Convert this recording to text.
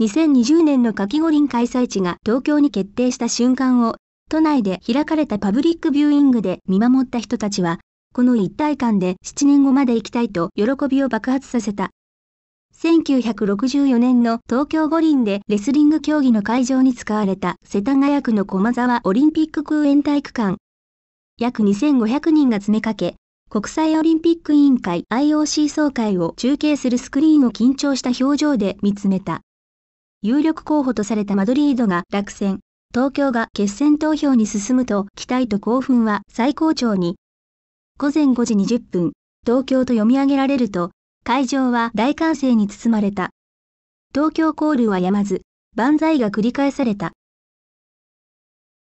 2020年のかき五輪開催地が東京に決定した瞬間を、都内で開かれたパブリックビューイングで見守った人たちは、この一体感で7年後まで行きたいと喜びを爆発させた。1964年の東京五輪でレスリング競技の会場に使われた世田谷区の駒沢オリンピック空園体育館。約2500人が詰めかけ、国際オリンピック委員会 IOC 総会を中継するスクリーンを緊張した表情で見つめた。有力候補とされたマドリードが落選、東京が決選投票に進むと期待と興奮は最高潮に。午前5時20分、東京と読み上げられると、会場は大歓声に包まれた。東京コールはやまず、万歳が繰り返された。